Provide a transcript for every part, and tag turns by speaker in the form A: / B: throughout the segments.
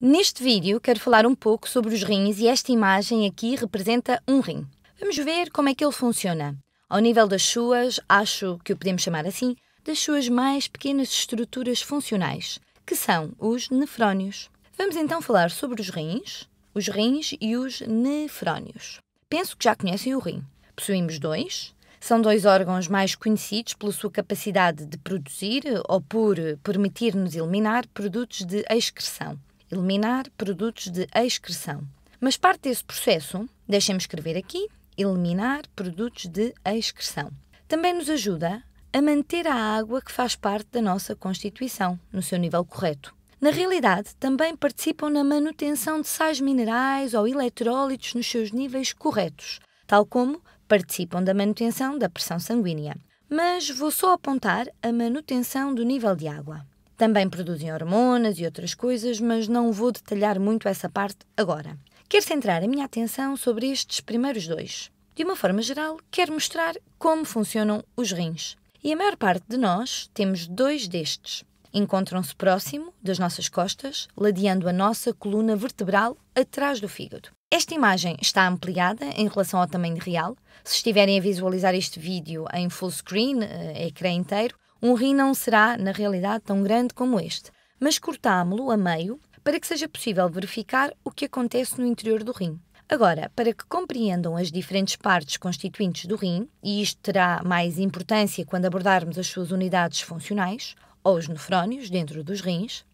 A: Neste vídeo quero falar um pouco sobre os rins e esta imagem aqui representa um rim. Vamos ver como é que ele funciona. Ao nível das suas, acho que o podemos chamar assim, das suas mais pequenas estruturas funcionais, que são os nefrónios. Vamos então falar sobre os rins, os rins e os nefrónios. Penso que já conhecem o rim. Possuímos dois, são dois órgãos mais conhecidos pela sua capacidade de produzir ou por permitir-nos eliminar produtos de excreção eliminar produtos de excreção. Mas parte desse processo, deixem-me escrever aqui, eliminar produtos de excreção. Também nos ajuda a manter a água que faz parte da nossa constituição, no seu nível correto. Na realidade, também participam na manutenção de sais minerais ou eletrólitos nos seus níveis corretos, tal como participam da manutenção da pressão sanguínea. Mas vou só apontar a manutenção do nível de água. Também produzem hormonas e outras coisas, mas não vou detalhar muito essa parte agora. Quero centrar a minha atenção sobre estes primeiros dois. De uma forma geral, quero mostrar como funcionam os rins. E a maior parte de nós temos dois destes. Encontram-se próximo das nossas costas, ladeando a nossa coluna vertebral atrás do fígado. Esta imagem está ampliada em relação ao tamanho real. Se estiverem a visualizar este vídeo em full screen, eh, ecrã inteiro, um rim não será, na realidade, tão grande como este, mas cortámo-lo a meio para que seja possível verificar o que acontece no interior do rim. Agora, para que compreendam as diferentes partes constituintes do rim, e isto terá mais importância quando abordarmos as suas unidades funcionais, ou os nefrónios dentro dos rins,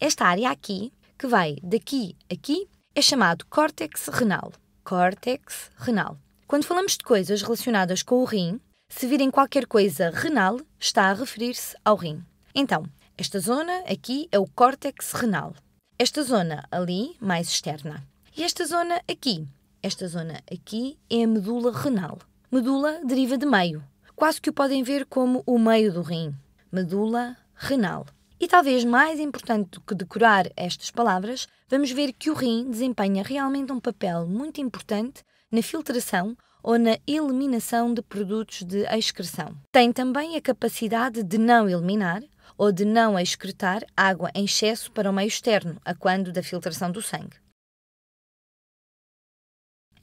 A: esta área aqui, que vai daqui a aqui, é chamado córtex renal. Córtex renal. Quando falamos de coisas relacionadas com o rim, se virem qualquer coisa renal, está a referir-se ao rim. Então, esta zona aqui é o córtex renal. Esta zona ali, mais externa. E esta zona aqui. Esta zona aqui é a medula renal. Medula deriva de meio. Quase que o podem ver como o meio do rim. Medula renal. E talvez mais importante do que decorar estas palavras, vamos ver que o rim desempenha realmente um papel muito importante na filtração ou na eliminação de produtos de excreção. Tem também a capacidade de não eliminar ou de não excretar água em excesso para o meio externo, a quando da filtração do sangue.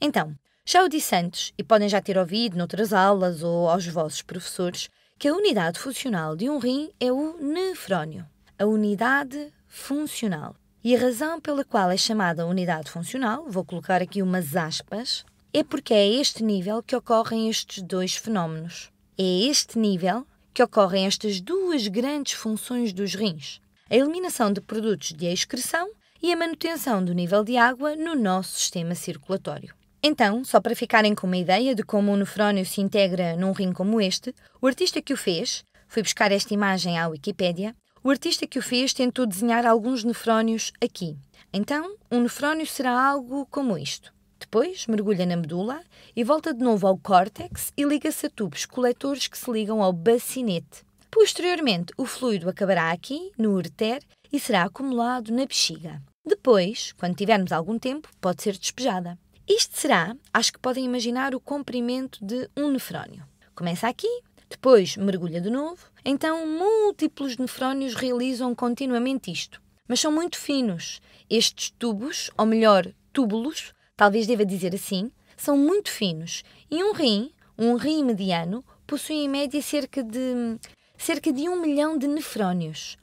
A: Então, já o disse antes, e podem já ter ouvido noutras aulas ou aos vossos professores, que a unidade funcional de um rim é o nefrónio, a unidade funcional. E a razão pela qual é chamada unidade funcional, vou colocar aqui umas aspas, é porque é a este nível que ocorrem estes dois fenómenos. É a este nível que ocorrem estas duas grandes funções dos rins: a eliminação de produtos de excreção e a manutenção do nível de água no nosso sistema circulatório. Então, só para ficarem com uma ideia de como um nefrónio se integra num rim como este, o artista que o fez, fui buscar esta imagem à Wikipédia, o artista que o fez tentou desenhar alguns nefrónios aqui. Então, um nefrónio será algo como isto. Depois mergulha na medula e volta de novo ao córtex e liga-se a tubos coletores que se ligam ao bacinete. Posteriormente, o fluido acabará aqui, no ureter, e será acumulado na bexiga. Depois, quando tivermos algum tempo, pode ser despejada. Isto será, acho que podem imaginar, o comprimento de um nefrónio. Começa aqui, depois mergulha de novo. Então, múltiplos nefrónios realizam continuamente isto. Mas são muito finos. Estes tubos, ou melhor, túbulos, talvez deva dizer assim, são muito finos e um rim, um rim mediano, possui em média cerca de cerca de um milhão de nefrónios.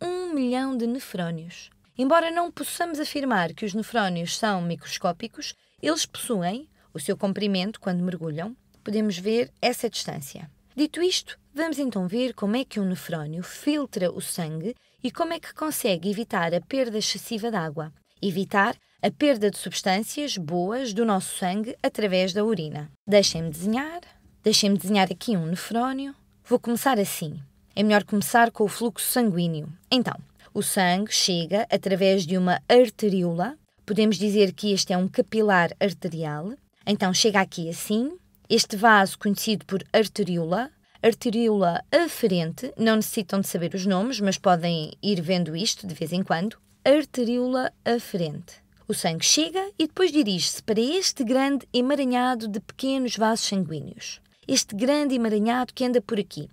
A: Um milhão de nefrónios. Embora não possamos afirmar que os nefrónios são microscópicos, eles possuem o seu comprimento quando mergulham. Podemos ver essa distância. Dito isto, vamos então ver como é que um nefrónio filtra o sangue e como é que consegue evitar a perda excessiva de água. Evitar a perda de substâncias boas do nosso sangue através da urina. Deixem-me desenhar, deixem-me desenhar aqui um nefrónio. Vou começar assim. É melhor começar com o fluxo sanguíneo. Então, o sangue chega através de uma arteríola, podemos dizer que este é um capilar arterial. Então, chega aqui assim. Este vaso, conhecido por arteríola, arteríola aferente, não necessitam de saber os nomes, mas podem ir vendo isto de vez em quando. Arteríola aferente. O sangue chega e depois dirige-se para este grande emaranhado de pequenos vasos sanguíneos. Este grande emaranhado que anda por aqui.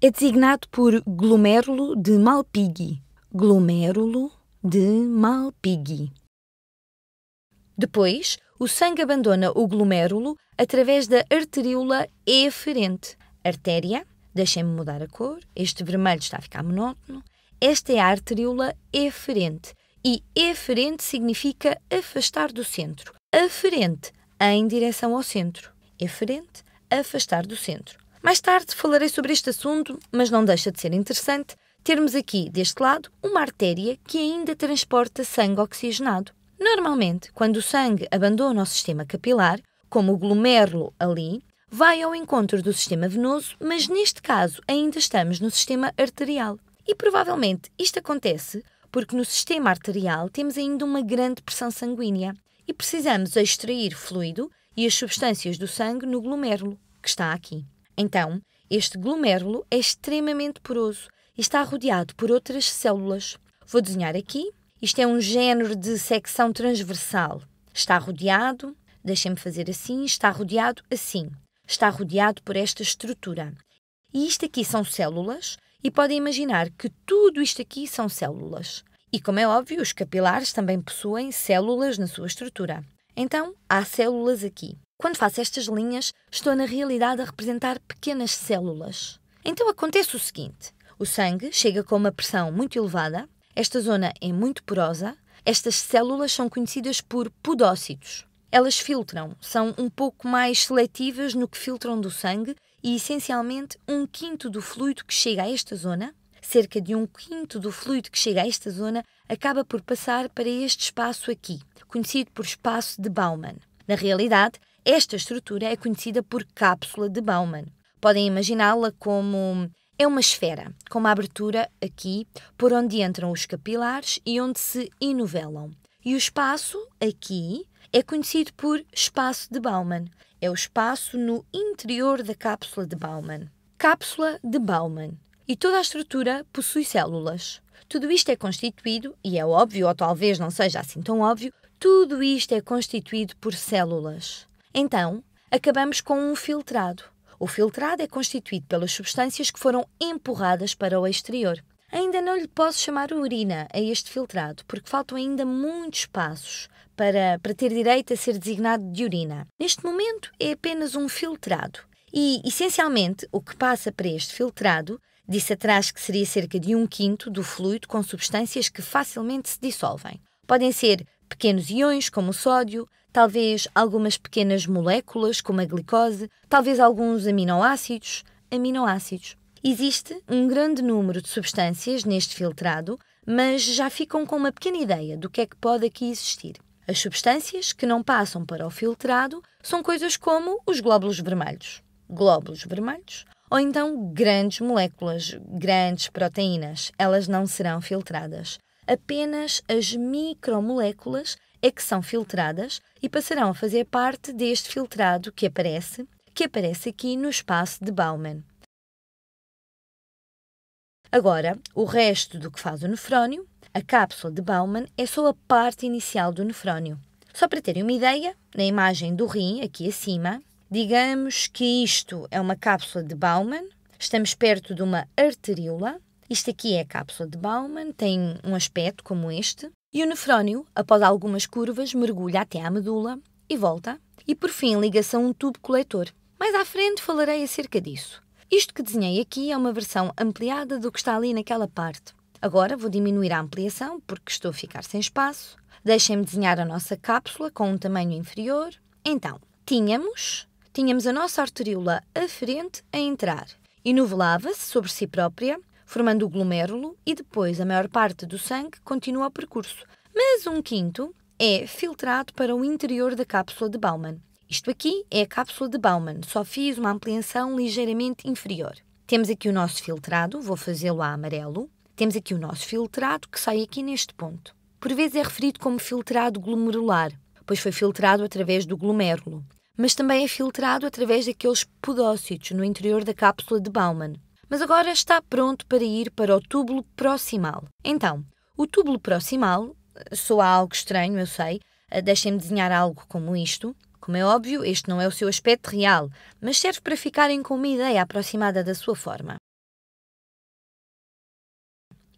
A: É designado por glomérulo de Malpighi. Glomérulo de Malpighi. Depois, o sangue abandona o glomérulo através da arteríola eferente. Artéria, deixem-me mudar a cor, este vermelho está a ficar monótono. Esta é a arteríola eferente, e eferente significa afastar do centro. Aferente, em direção ao centro. Eferente, afastar do centro. Mais tarde falarei sobre este assunto, mas não deixa de ser interessante termos aqui, deste lado, uma artéria que ainda transporta sangue oxigenado. Normalmente, quando o sangue abandona o sistema capilar, como o glomérulo ali, vai ao encontro do sistema venoso, mas neste caso ainda estamos no sistema arterial. E provavelmente isto acontece porque no sistema arterial temos ainda uma grande pressão sanguínea e precisamos extrair fluido e as substâncias do sangue no glomérulo, que está aqui. Então, este glomérulo é extremamente poroso e está rodeado por outras células. Vou desenhar aqui. Isto é um género de secção transversal. Está rodeado, deixem-me fazer assim, está rodeado assim. Está rodeado por esta estrutura. E isto aqui são células e podem imaginar que tudo isto aqui são células. E como é óbvio, os capilares também possuem células na sua estrutura. Então, há células aqui. Quando faço estas linhas, estou na realidade a representar pequenas células. Então acontece o seguinte: o sangue chega com uma pressão muito elevada, esta zona é muito porosa, estas células são conhecidas por podócitos. Elas filtram, são um pouco mais seletivas no que filtram do sangue e essencialmente um quinto do fluido que chega a esta zona, cerca de um quinto do fluido que chega a esta zona, acaba por passar para este espaço aqui, conhecido por espaço de Baumann. Na realidade, esta estrutura é conhecida por cápsula de Baumann. Podem imaginá-la como é uma esfera, com uma abertura aqui, por onde entram os capilares e onde se inovelam. E o espaço aqui é conhecido por espaço de Baumann, é o espaço no interior da cápsula de Bauman. Cápsula de Bauman. E toda a estrutura possui células. Tudo isto é constituído, e é óbvio, ou talvez não seja assim tão óbvio, tudo isto é constituído por células. Então, acabamos com um filtrado. O filtrado é constituído pelas substâncias que foram empurradas para o exterior. Ainda não lhe posso chamar urina a este filtrado, porque faltam ainda muitos passos, para, para ter direito a ser designado de urina. Neste momento é apenas um filtrado. E, essencialmente, o que passa para este filtrado, disse atrás que seria cerca de um quinto do fluido com substâncias que facilmente se dissolvem. Podem ser pequenos íons como o sódio, talvez algumas pequenas moléculas, como a glicose, talvez alguns aminoácidos. Aminoácidos. Existe um grande número de substâncias neste filtrado, mas já ficam com uma pequena ideia do que é que pode aqui existir. As substâncias que não passam para o filtrado são coisas como os glóbulos vermelhos, glóbulos vermelhos, ou então grandes moléculas, grandes proteínas. Elas não serão filtradas. Apenas as micromoléculas é que são filtradas e passarão a fazer parte deste filtrado que aparece, que aparece aqui no espaço de Bauman. Agora, o resto do que faz o nefrónio a cápsula de Bauman é só a parte inicial do nefrónio. Só para terem uma ideia, na imagem do rim, aqui acima, digamos que isto é uma cápsula de Bauman, estamos perto de uma arteríola, isto aqui é a cápsula de Bauman, tem um aspecto como este, e o nefrónio, após algumas curvas, mergulha até à medula e volta, e por fim liga-se a um tubo coletor. Mais à frente falarei acerca disso. Isto que desenhei aqui é uma versão ampliada do que está ali naquela parte. Agora vou diminuir a ampliação porque estou a ficar sem espaço. Deixem-me desenhar a nossa cápsula com um tamanho inferior. Então, tínhamos, tínhamos a nossa arteríola aferente a entrar e novelava-se sobre si própria, formando o glomérulo e depois a maior parte do sangue continua o percurso. Mas um quinto é filtrado para o interior da cápsula de Bauman. Isto aqui é a cápsula de Bauman, só fiz uma ampliação ligeiramente inferior. Temos aqui o nosso filtrado, vou fazê-lo a amarelo, temos aqui o nosso filtrado que sai aqui neste ponto. Por vezes é referido como filtrado glomerular, pois foi filtrado através do glomérulo, mas também é filtrado através daqueles podócitos no interior da cápsula de Baumann. Mas agora está pronto para ir para o túbulo proximal. Então, o túbulo proximal, soa algo estranho, eu sei, eh, deixem-me desenhar algo como isto. Como é óbvio, este não é o seu aspecto real, mas serve para ficarem com uma ideia aproximada da sua forma.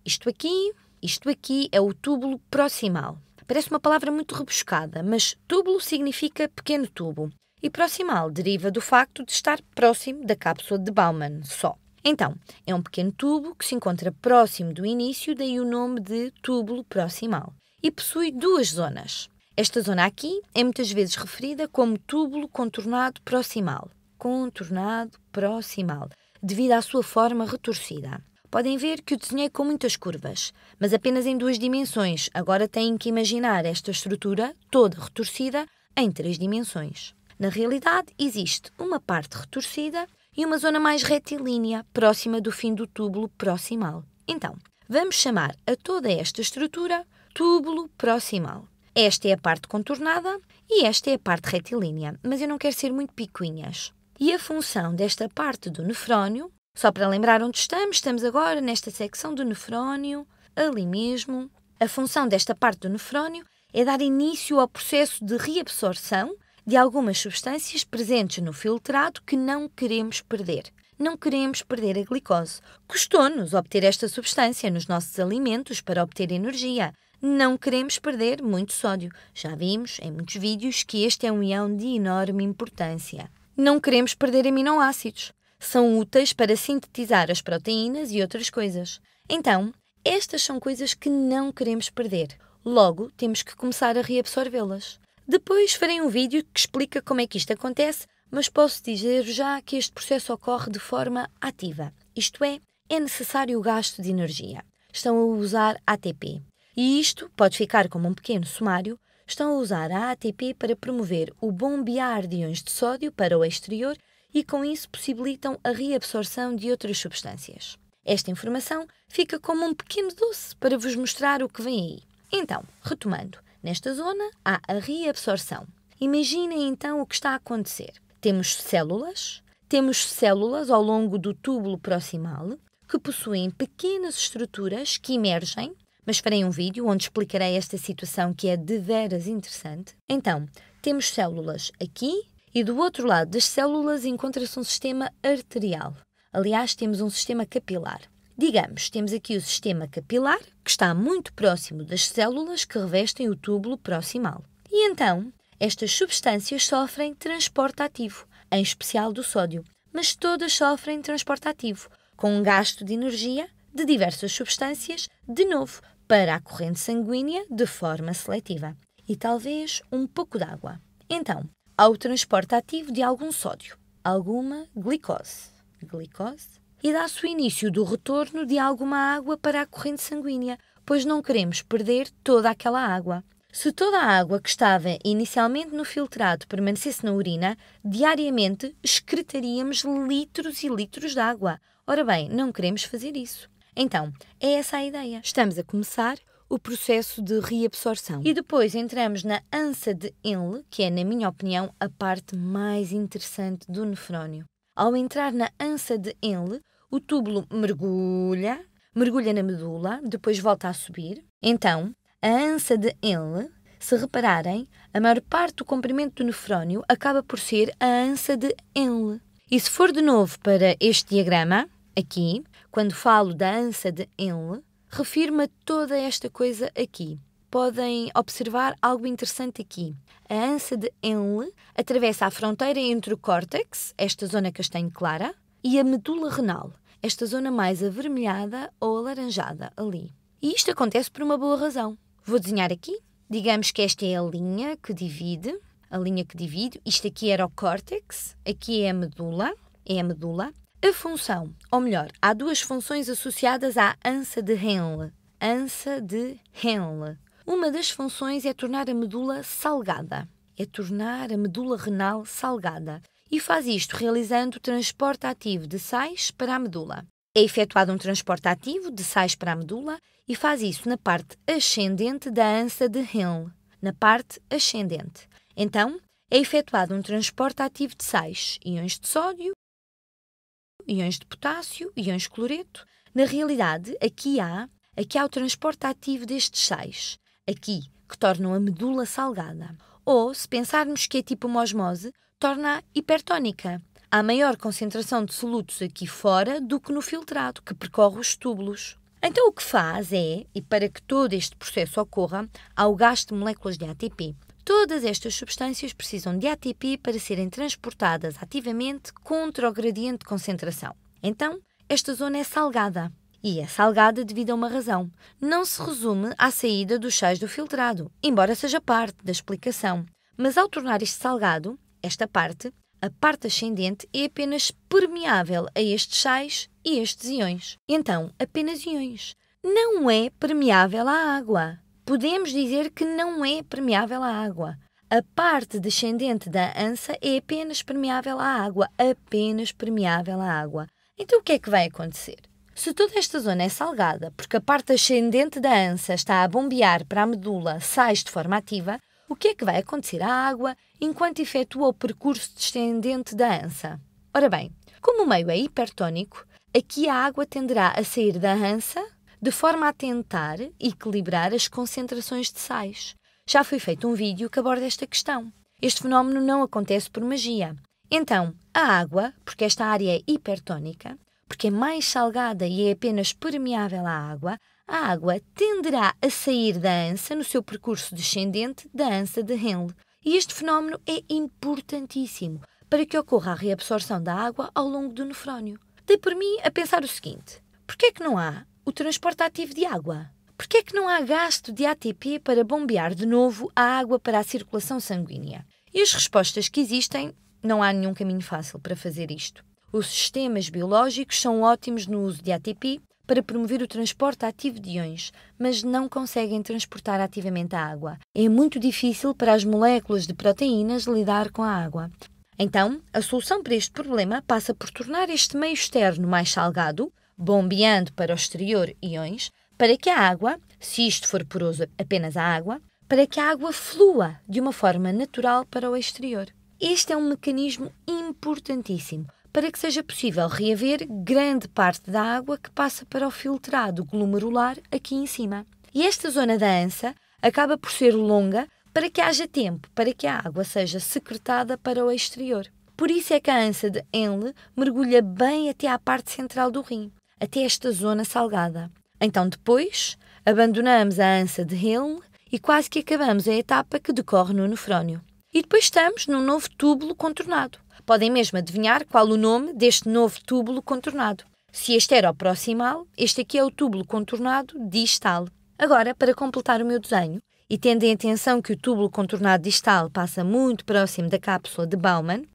A: Isto aqui, isto aqui é o túbulo proximal. Parece uma palavra muito rebuscada, mas túbulo significa pequeno tubo e proximal deriva do facto de estar próximo da cápsula de Baumann só. Então, é um pequeno tubo que se encontra próximo do início, daí o nome de túbulo proximal, e possui duas zonas. Esta zona aqui é muitas vezes referida como túbulo contornado proximal, contornado proximal, devido à sua forma retorcida. Podem ver que o desenhei com muitas curvas, mas apenas em duas dimensões. Agora têm que imaginar esta estrutura toda retorcida em três dimensões. Na realidade, existe uma parte retorcida e uma zona mais retilínea, próxima do fim do túbulo proximal. Então, vamos chamar a toda esta estrutura túbulo proximal. Esta é a parte contornada e esta é a parte retilínea, mas eu não quero ser muito picuinhas. E a função desta parte do nefrónio só para lembrar onde estamos, estamos agora nesta secção do nefrónio, ali mesmo. A função desta parte do nefrónio é dar início ao processo de reabsorção de algumas substâncias presentes no filtrado que não queremos perder. Não queremos perder a glicose. Custou-nos obter esta substância nos nossos alimentos para obter energia. Não queremos perder muito sódio. Já vimos em muitos vídeos que este é um ião de enorme importância. Não queremos perder aminoácidos são úteis para sintetizar as proteínas e outras coisas. Então, estas são coisas que não queremos perder. Logo, temos que começar a reabsorvê-las. Depois farei um vídeo que explica como é que isto acontece, mas posso dizer já que este processo ocorre de forma ativa. Isto é, é necessário o gasto de energia. Estão a usar ATP. E isto pode ficar como um pequeno sumário. Estão a usar a ATP para promover o bombear de íons de sódio para o exterior e com isso possibilitam a reabsorção de outras substâncias. Esta informação fica como um pequeno doce para vos mostrar o que vem aí. Então, retomando, nesta zona há a reabsorção. Imaginem então o que está a acontecer. Temos células, temos células ao longo do túbulo proximal que possuem pequenas estruturas que emergem, mas farei um vídeo onde explicarei esta situação que é de veras interessante. Então, temos células aqui e do outro lado das células encontra-se um sistema arterial. Aliás, temos um sistema capilar. Digamos, temos aqui o sistema capilar, que está muito próximo das células que revestem o túbulo proximal. E então, estas substâncias sofrem transporte ativo, em especial do sódio, mas todas sofrem transporte ativo, com um gasto de energia de diversas substâncias, de novo, para a corrente sanguínea de forma seletiva. E talvez um pouco d'água. Então, ao transporte ativo de algum sódio, alguma glicose, glicose e dá-se o início do retorno de alguma água para a corrente sanguínea, pois não queremos perder toda aquela água. Se toda a água que estava inicialmente no filtrado permanecesse na urina, diariamente excretaríamos litros e litros de água. Ora bem, não queremos fazer isso. Então, é essa a ideia. Estamos a começar o processo de reabsorção. E depois entramos na ansa de Henle que é, na minha opinião, a parte mais interessante do nefrónio. Ao entrar na ansa de Henle o túbulo mergulha, mergulha na medula, depois volta a subir. Então, a ansa de Henle se repararem, a maior parte do comprimento do nefrónio acaba por ser a ansa de Henle E se for de novo para este diagrama, aqui, quando falo da ansa de Henle Refirma toda esta coisa aqui. Podem observar algo interessante aqui. A ânsia de Henle atravessa a fronteira entre o córtex, esta zona castanho clara, e a medula renal, esta zona mais avermelhada ou alaranjada ali. E isto acontece por uma boa razão. Vou desenhar aqui. Digamos que esta é a linha que divide, a linha que divide. Isto aqui era o córtex, aqui é a medula, é a medula. A função, ou melhor, há duas funções associadas à ansa de Henle. Ansa de Henle. Uma das funções é tornar a medula salgada. É tornar a medula renal salgada. E faz isto realizando o transporte ativo de sais para a medula. É efetuado um transporte ativo de sais para a medula e faz isso na parte ascendente da ansa de Henle, na parte ascendente. Então, é efetuado um transporte ativo de sais, íons de sódio Iões de potássio, íons de cloreto. Na realidade, aqui há, aqui há o transporte ativo destes sais, aqui, que tornam a medula salgada. Ou, se pensarmos que é tipo uma osmose, torna-a hipertónica. Há maior concentração de solutos aqui fora do que no filtrado, que percorre os túbulos. Então, o que faz é, e para que todo este processo ocorra, há o gasto de moléculas de ATP. Todas estas substâncias precisam de ATP para serem transportadas ativamente contra o gradiente de concentração. Então, esta zona é salgada. E é salgada devido a uma razão. Não se resume à saída dos sais do filtrado, embora seja parte da explicação. Mas ao tornar isto salgado, esta parte, a parte ascendente é apenas permeável a estes sais e estes íons. Então, apenas íons. Não é permeável à água podemos dizer que não é permeável à água. A parte descendente da ansa é apenas permeável à água, apenas permeável à água. Então o que é que vai acontecer? Se toda esta zona é salgada porque a parte ascendente da ansa está a bombear para a medula sais de forma ativa, o que é que vai acontecer à água enquanto efetua o percurso descendente da ansa? Ora bem, como o meio é hipertónico, aqui a água tenderá a sair da ansa, de forma a tentar equilibrar as concentrações de sais. Já foi feito um vídeo que aborda esta questão. Este fenómeno não acontece por magia. Então, a água, porque esta área é hipertónica, porque é mais salgada e é apenas permeável à água, a água tenderá a sair da ansa no seu percurso descendente da ansa de Henle. E este fenómeno é importantíssimo para que ocorra a reabsorção da água ao longo do nefrónio. Dei por mim a pensar o seguinte: por que é que não há o transporte ativo de água. Por que é que não há gasto de ATP para bombear de novo a água para a circulação sanguínea? E as respostas que existem, não há nenhum caminho fácil para fazer isto. Os sistemas biológicos são ótimos no uso de ATP para promover o transporte ativo de íons, mas não conseguem transportar ativamente a água. É muito difícil para as moléculas de proteínas lidar com a água. Então, a solução para este problema passa por tornar este meio externo mais salgado, bombeando para o exterior íons, para que a água, se isto for poroso apenas a água, para que a água flua de uma forma natural para o exterior. Este é um mecanismo importantíssimo para que seja possível reaver grande parte da água que passa para o filtrado glomerular aqui em cima. E esta zona da ansa acaba por ser longa para que haja tempo para que a água seja secretada para o exterior. Por isso é que a ânsia de Enle mergulha bem até à parte central do rim até esta zona salgada. Então, depois, abandonamos a ança de Helm e quase que acabamos a etapa que decorre no nefrónio. E depois estamos num novo túbulo contornado. Podem mesmo adivinhar qual o nome deste novo túbulo contornado. Se este era o proximal, este aqui é o túbulo contornado distal. Agora, para completar o meu desenho, e tendo em atenção que o túbulo contornado distal passa muito próximo da cápsula de Baumann,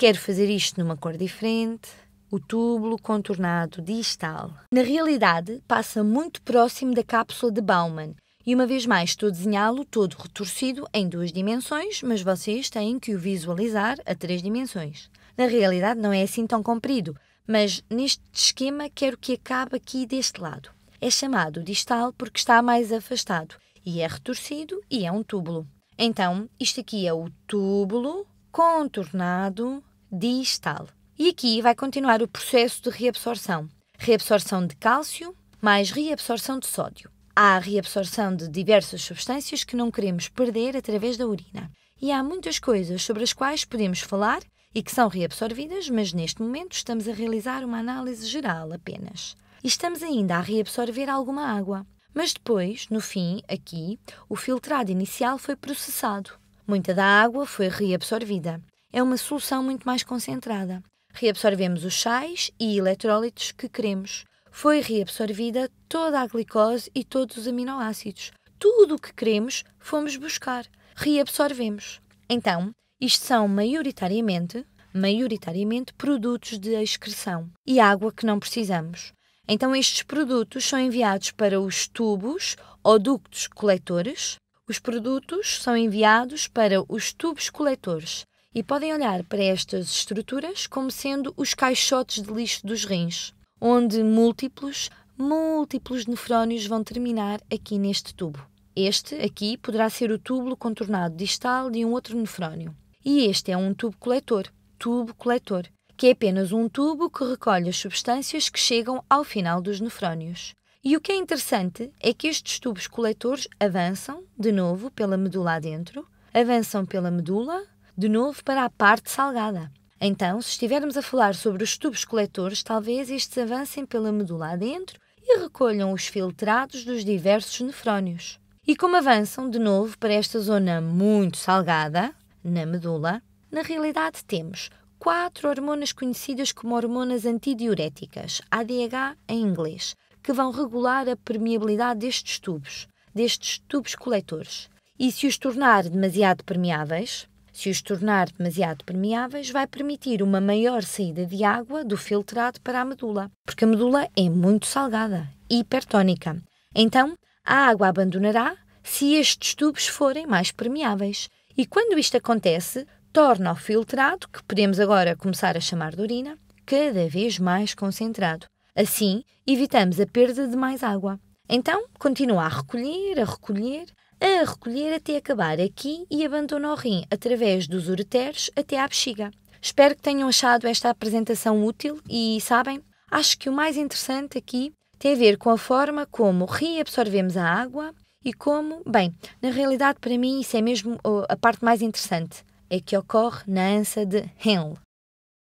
A: Quero fazer isto numa cor diferente. O túbulo contornado distal. Na realidade, passa muito próximo da cápsula de Bauman. e uma vez mais estou a desenhá-lo todo retorcido em duas dimensões, mas vocês têm que o visualizar a três dimensões. Na realidade não é assim tão comprido, mas neste esquema quero que acabe aqui deste lado. É chamado distal porque está mais afastado e é retorcido e é um túbulo. Então, isto aqui é o túbulo contornado distal. E aqui vai continuar o processo de reabsorção. Reabsorção de cálcio mais reabsorção de sódio. Há a reabsorção de diversas substâncias que não queremos perder através da urina. E há muitas coisas sobre as quais podemos falar e que são reabsorvidas, mas neste momento estamos a realizar uma análise geral apenas. E estamos ainda a reabsorver alguma água. Mas depois, no fim, aqui, o filtrado inicial foi processado. Muita da água foi reabsorvida é uma solução muito mais concentrada. Reabsorvemos os sais e eletrólitos que queremos. Foi reabsorvida toda a glicose e todos os aminoácidos. Tudo o que queremos fomos buscar. Reabsorvemos. Então, isto são maioritariamente, maioritariamente produtos de excreção e água que não precisamos. Então, estes produtos são enviados para os tubos ou ductos coletores. Os produtos são enviados para os tubos coletores, e podem olhar para estas estruturas como sendo os caixotes de lixo dos rins, onde múltiplos, múltiplos nefrónios vão terminar aqui neste tubo. Este aqui poderá ser o tubo contornado distal de um outro nefrónio. E este é um tubo coletor, tubo coletor, que é apenas um tubo que recolhe as substâncias que chegam ao final dos nefrónios. E o que é interessante é que estes tubos coletores avançam, de novo, pela medula adentro, avançam pela medula, de novo para a parte salgada. Então, se estivermos a falar sobre os tubos coletores, talvez estes avancem pela medula adentro e recolham os filtrados dos diversos nefrónios. E como avançam de novo para esta zona muito salgada, na medula, na realidade temos quatro hormonas conhecidas como hormonas antidiuréticas, ADH em inglês, que vão regular a permeabilidade destes tubos, destes tubos coletores. E se os tornar demasiado permeáveis, se os tornar demasiado permeáveis, vai permitir uma maior saída de água do filtrado para a medula, porque a medula é muito salgada hipertónica. Então, a água abandonará se estes tubos forem mais permeáveis. E quando isto acontece, torna o filtrado, que podemos agora começar a chamar de urina, cada vez mais concentrado. Assim, evitamos a perda de mais água. Então, continua a recolher, a recolher, a recolher até acabar aqui e abandona o rim através dos ureteres até à bexiga. Espero que tenham achado esta apresentação útil e, sabem, acho que o mais interessante aqui tem a ver com a forma como reabsorvemos a água e como, bem, na realidade para mim isso é mesmo uh, a parte mais interessante, é que ocorre na ansa de Henle.